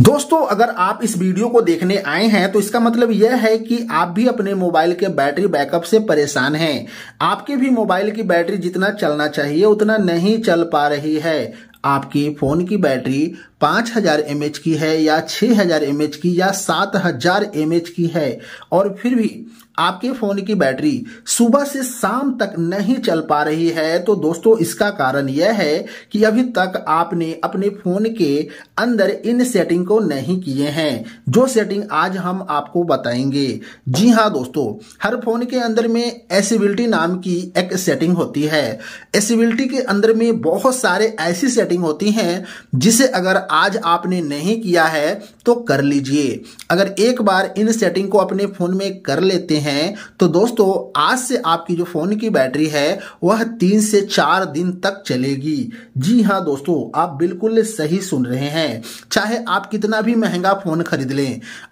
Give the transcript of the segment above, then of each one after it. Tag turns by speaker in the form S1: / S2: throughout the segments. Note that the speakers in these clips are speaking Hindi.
S1: दोस्तों अगर आप इस वीडियो को देखने आए हैं तो इसका मतलब यह है कि आप भी अपने मोबाइल के बैटरी बैकअप से परेशान हैं आपके भी मोबाइल की बैटरी जितना चलना चाहिए उतना नहीं चल पा रही है आपकी फोन की बैटरी पाँच हजार एम की है या छः हजार एम की या सात हजार एम की है और फिर भी आपके फोन की बैटरी सुबह से शाम तक नहीं चल पा रही है तो दोस्तों इसका कारण यह है कि अभी तक आपने अपने फोन के अंदर इन सेटिंग को नहीं किए हैं जो सेटिंग आज हम आपको बताएंगे जी हाँ दोस्तों हर फोन के अंदर में एसिबिलिटी नाम की एक सेटिंग होती है एसिबिलिटी के अंदर में बहुत सारे ऐसी सेटिंग होती हैं जिसे अगर आज आपने नहीं किया है तो कर लीजिए अगर एक बार इन सेटिंग को अपने फ़ोन में कर लेते हैं तो दोस्तों आज से आपकी जो फ़ोन की बैटरी है वह तीन से चार दिन तक चलेगी जी हाँ दोस्तों आप बिल्कुल सही सुन रहे हैं चाहे आप कितना भी महंगा फ़ोन खरीद लें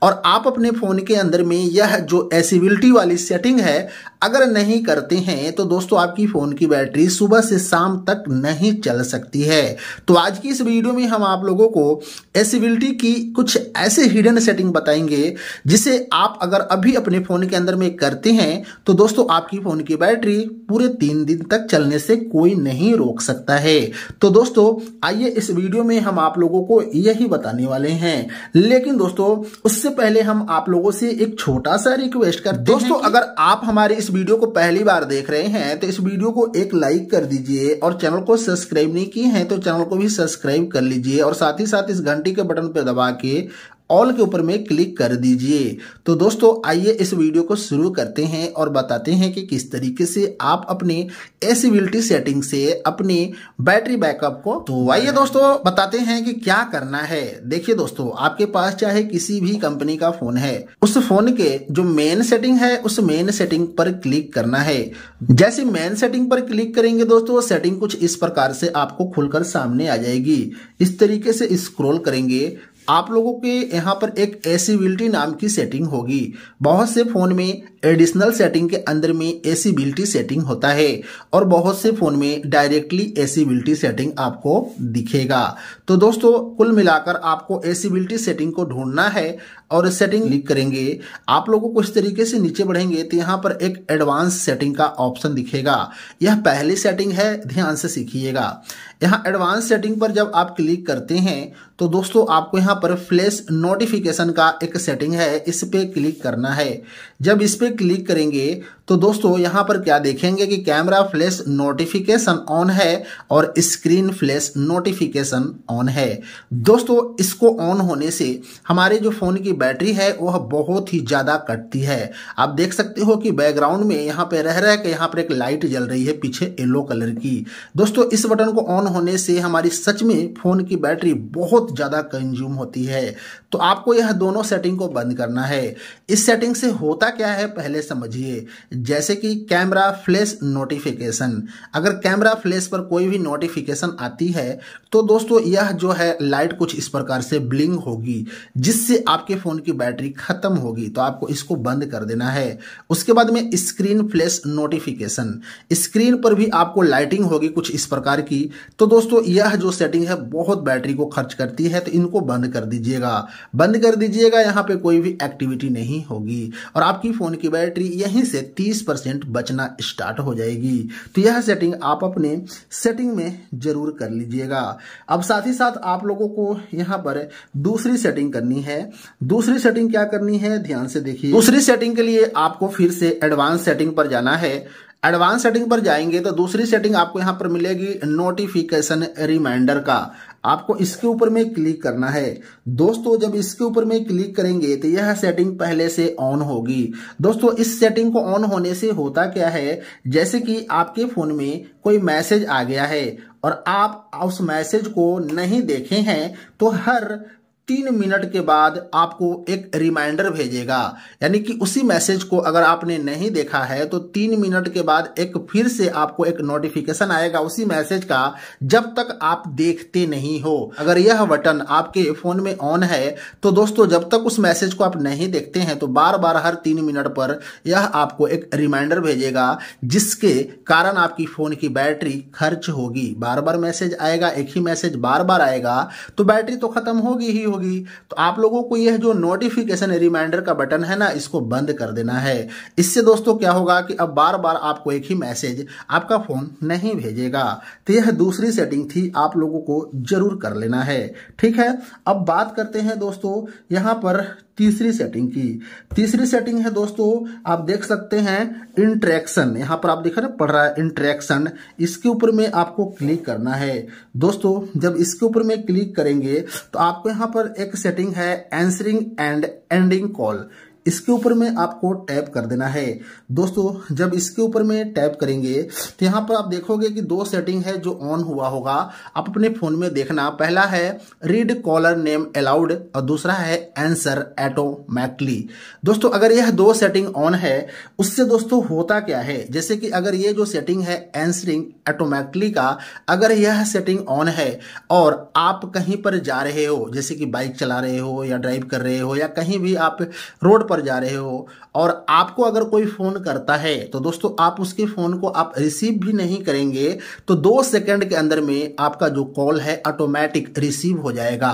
S1: और आप अपने फ़ोन के अंदर में यह जो एसिबिलिटी वाली सेटिंग है अगर नहीं करते हैं तो दोस्तों आपकी फ़ोन की बैटरी सुबह से शाम तक नहीं चल सकती है तो आज की इस वीडियो में हम आप लोगों को एसिबिलिटी की कुछ ऐसे हिडन सेटिंग बताएंगे जिसे आप अगर अभी अपने फ़ोन के अंदर में करते हैं तो दोस्तों आपकी फ़ोन की बैटरी पूरे तीन दिन तक चलने से कोई नहीं रोक सकता है तो दोस्तों आइए इस वीडियो में हम आप लोगों को यही बताने वाले हैं लेकिन दोस्तों उससे पहले हम आप लोगों से एक छोटा सा रिक्वेस्ट कर दोस्तों अगर आप हमारे इस वीडियो को पहली बार देख रहे हैं तो इस वीडियो को एक लाइक कर दीजिए और चैनल को सब्सक्राइब नहीं किए हैं तो चैनल को भी सब्सक्राइब कर लीजिए और साथ ही साथ इस घंटी के बटन पर दबा के ऑल के ऊपर में क्लिक कर दीजिए तो दोस्तों आइए इस वीडियो को शुरू करते हैं और बताते हैं कि किस तरीके से आप अपने एसिबिलिटी सेटिंग से अपने बैटरी बैकअप को तो आइए दोस्तों बताते हैं कि क्या करना है देखिए दोस्तों आपके पास चाहे किसी भी कंपनी का फोन है उस फोन के जो मेन सेटिंग है उस मेन सेटिंग पर क्लिक करना है जैसे मेन सेटिंग पर क्लिक करेंगे दोस्तों सेटिंग कुछ इस प्रकार से आपको खुलकर सामने आ जाएगी इस तरीके से स्क्रोल करेंगे आप लोगों के यहाँ पर एक एसीबिलिटी नाम की सेटिंग होगी बहुत से फ़ोन में एडिशनल सेटिंग के अंदर में एसीबिलिटी सेटिंग होता है और बहुत से फ़ोन में डायरेक्टली एसीबिलिटी सेटिंग आपको दिखेगा तो दोस्तों कुल मिलाकर आपको एसीबिलिटी सेटिंग को ढूंढना है और सेटिंग क्लिक करेंगे आप लोगों को इस तरीके से नीचे बढ़ेंगे तो यहाँ पर एक एडवांस सेटिंग का ऑप्शन दिखेगा यह पहली सेटिंग है ध्यान से सीखिएगा यहाँ एडवांस सेटिंग पर जब आप क्लिक करते हैं तो दोस्तों आपको यहाँ यहाँ पर फ्लैश नोटिफिकेशन का एक सेटिंग है इस पर क्लिक करना है जब इस पर क्लिक करेंगे तो दोस्तों यहां पर क्या देखेंगे कि कैमरा फ्लैश नोटिफिकेशन ऑन है और स्क्रीन फ्लैश नोटिफिकेशन ऑन है दोस्तों इसको ऑन होने से हमारे जो फ़ोन की बैटरी है वह बहुत ही ज़्यादा कटती है आप देख सकते हो कि बैकग्राउंड में यहाँ पर रह रहे है कि यहाँ पर एक लाइट जल रही है पीछे येलो कलर की दोस्तों इस बटन को ऑन होने से हमारी सच में फ़ोन की बैटरी बहुत ज़्यादा कंज्यूम होती है तो आपको यह दोनों सेटिंग को बंद करना है इस सेटिंग से होता क्या है पहले समझिए जैसे कि कैमरा फ्लैश नोटिफिकेशन अगर कैमरा फ्लैश पर कोई भी नोटिफिकेशन आती है तो दोस्तों यह जो है लाइट कुछ इस प्रकार से ब्लिंग होगी जिससे आपके फ़ोन की बैटरी ख़त्म होगी तो आपको इसको बंद कर देना है उसके बाद में स्क्रीन फ्लैश नोटिफिकेशन स्क्रीन पर भी आपको लाइटिंग होगी कुछ इस प्रकार की तो दोस्तों यह जो सेटिंग है बहुत बैटरी को खर्च करती है तो इनको बंद कर दीजिएगा बंद कर दीजिएगा यहाँ पे कोई भी एक्टिविटी नहीं होगी और आपकी फ़ोन की बैटरी यहीं से 30 परसेंट बचना स्टार्ट हो जाएगी तो यह सेटिंग आप अपने सेटिंग में जरूर कर लीजिएगा अब साथ ही साथ आप लोगों को यहाँ पर दूसरी सेटिंग करनी है दूसरी सेटिंग क्या करनी है ध्यान से देखिए दूसरी सेटिंग के लिए आपको फिर से एडवांस सेटिंग पर जाना है एडवांस सेटिंग पर जाएंगे तो दूसरी सेटिंग आपको यहां पर मिलेगी नोटिफिकेशन रिमाइंडर का आपको इसके ऊपर में क्लिक करना है दोस्तों जब इसके ऊपर में क्लिक करेंगे तो यह सेटिंग पहले से ऑन होगी दोस्तों इस सेटिंग को ऑन होने से होता क्या है जैसे कि आपके फोन में कोई मैसेज आ गया है और आप उस मैसेज को नहीं देखे हैं तो हर तीन मिनट के बाद आपको एक रिमाइंडर भेजेगा यानी कि उसी मैसेज को अगर आपने नहीं देखा है तो तीन मिनट के बाद एक फिर से आपको एक नोटिफिकेशन आएगा उसी मैसेज का जब तक आप देखते नहीं हो अगर यह बटन आपके फोन में ऑन है तो दोस्तों जब तक उस मैसेज को आप नहीं देखते हैं तो बार बार हर तीन मिनट पर यह आपको एक रिमाइंडर भेजेगा जिसके कारण आपकी फोन की बैटरी खर्च होगी बार बार मैसेज आएगा एक ही मैसेज बार बार आएगा तो बैटरी तो खत्म होगी ही होगी तो आप लोगों को यह जो नोटिफिकेशन रिमाइंडर का बटन है ना इसको बंद कर देना है इससे दोस्तों क्या होगा कि अब बार बार आपको एक ही मैसेज आपका फोन नहीं भेजेगा तो यह दूसरी सेटिंग थी आप लोगों को जरूर कर लेना है ठीक है अब बात करते हैं दोस्तों यहां पर तीसरी सेटिंग की तीसरी सेटिंग है दोस्तों आप देख सकते हैं इंट्रैक्शन यहां पर आप देख रहे पढ़ रहा है इंट्रैक्शन इसके ऊपर में आपको क्लिक करना है दोस्तों जब इसके ऊपर में क्लिक करेंगे तो आपको यहां पर एक सेटिंग है एंसरिंग एंड एंडिंग कॉल इसके ऊपर में आपको टैप कर देना है दोस्तों जब इसके ऊपर में टैप करेंगे तो यहाँ पर आप देखोगे कि दो सेटिंग है जो ऑन हुआ होगा आप अपने फ़ोन में देखना पहला है रीड कॉलर नेम अलाउड और दूसरा है एंसर एटोमैटिकली दोस्तों अगर यह दो सेटिंग ऑन है उससे दोस्तों होता क्या है जैसे कि अगर ये जो सेटिंग है एंसरिंग एटोमैटिकली का अगर यह सेटिंग ऑन है और आप कहीं पर जा रहे हो जैसे कि बाइक चला रहे हो या ड्राइव कर रहे हो या कहीं भी आप रोड पर जा रहे हो और आपको अगर कोई फ़ोन करता है तो दोस्तों आप उसके फ़ोन को आप रिसीव भी नहीं करेंगे तो दो सेकंड के अंदर में आपका जो कॉल है ऑटोमेटिक रिसीव हो जाएगा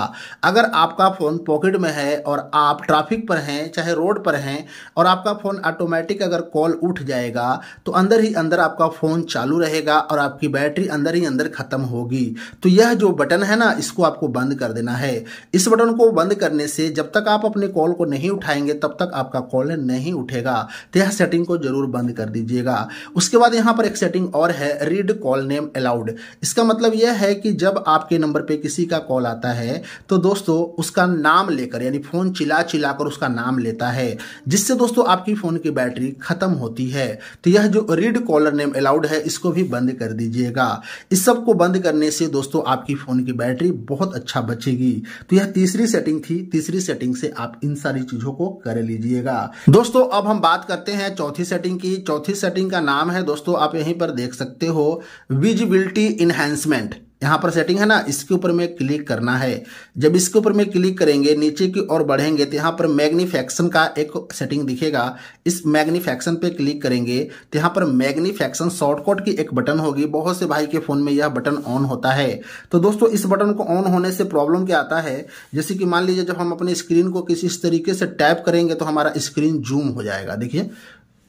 S1: अगर आपका फ़ोन पॉकेट में है और आप ट्रैफिक पर हैं चाहे रोड पर हैं और आपका फ़ोन ऑटोमेटिक अगर कॉल उठ जाएगा तो अंदर ही अंदर आपका फ़ोन चालू रहेगा और आपकी बैटरी अंदर ही अंदर ख़त्म होगी तो यह जो बटन है ना इसको आपको बंद कर देना है इस बटन को बंद करने से जब तक आप अपने कॉल को नहीं उठाएंगे तब तक तक आपका कॉल नहीं उठेगा तो यह सेटिंग को जरूर बंद कर दीजिएगा उसके बाद यहाँ पर एक सेटिंग और है रीड कॉल नेम अलाउड इसका मतलब यह है कि जब आपके नंबर पे किसी का कॉल आता है तो दोस्तों उसका नाम लेकर यानी फ़ोन चिला चिला कर उसका नाम लेता है जिससे दोस्तों आपकी फ़ोन की बैटरी ख़त्म होती है तो यह जो रीड कॉलर नेम अलाउड है इसको भी बंद कर दीजिएगा इस सब को बंद करने से दोस्तों आपकी फ़ोन की बैटरी बहुत अच्छा बचेगी तो यह तीसरी सेटिंग थी तीसरी सेटिंग से आप इन सारी चीज़ों को कर लीजिए लीजिएगा दोस्तों अब हम बात करते हैं चौथी सेटिंग की चौथी सेटिंग का नाम है दोस्तों आप यहीं पर देख सकते हो विजिबिलिटी इन्हेंसमेंट यहाँ पर सेटिंग है ना इसके ऊपर में क्लिक करना है जब इसके ऊपर में क्लिक करेंगे नीचे की ओर बढ़ेंगे तो यहाँ पर मैग्नीफैक्शन का एक सेटिंग दिखेगा इस मैग्नीफैक्शन पे क्लिक करेंगे तो यहाँ पर मैग्नीफैक्शन शॉर्टकट की एक बटन होगी बहुत से भाई के फ़ोन में यह बटन ऑन होता है तो दोस्तों इस बटन को ऑन होने से प्रॉब्लम क्या आता है जैसे कि मान लीजिए जब हम अपने स्क्रीन को किसी इस तरीके से टैप करेंगे तो हमारा स्क्रीन जूम हो जाएगा देखिए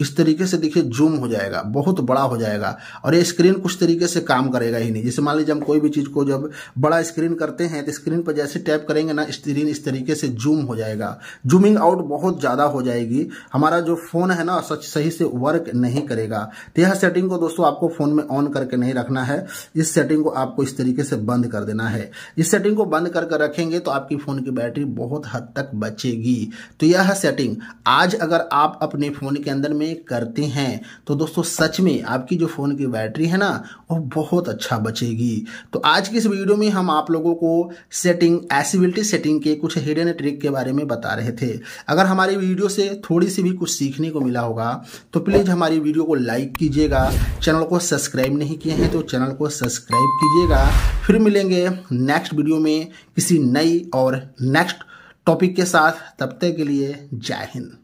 S1: इस तरीके से देखिए जूम हो जाएगा बहुत बड़ा हो जाएगा और ये स्क्रीन कुछ तरीके से काम करेगा ही नहीं जैसे मान लीजिए हम कोई भी चीज़ को जब बड़ा स्क्रीन करते हैं तो स्क्रीन पर जैसे टैप करेंगे ना स्क्रीन इस तरीके से जूम हो जाएगा जूमिंग आउट बहुत ज़्यादा हो जाएगी हमारा जो फ़ोन है ना सच सही से वर्क नहीं करेगा तो यह सेटिंग को दोस्तों आपको फ़ोन में ऑन करके नहीं रखना है इस सेटिंग को आपको इस तरीके से बंद कर देना है इस सेटिंग को बंद करके रखेंगे तो आपकी फ़ोन की बैटरी बहुत हद तक बचेगी तो यह सेटिंग आज अगर आप अपने फ़ोन के अंदर में में करते हैं तो दोस्तों सच में आपकी जो फ़ोन की बैटरी है ना वो बहुत अच्छा बचेगी तो आज की इस वीडियो में हम आप लोगों को सेटिंग एसिबिलिटी सेटिंग के कुछ हिडन ट्रिक के बारे में बता रहे थे अगर हमारी वीडियो से थोड़ी सी भी कुछ सीखने को मिला होगा तो प्लीज़ हमारी वीडियो को लाइक कीजिएगा चैनल को सब्सक्राइब नहीं किए हैं तो चैनल को सब्सक्राइब कीजिएगा फिर मिलेंगे नेक्स्ट वीडियो में किसी नई और नेक्स्ट टॉपिक के साथ तब तक के लिए जय हिंद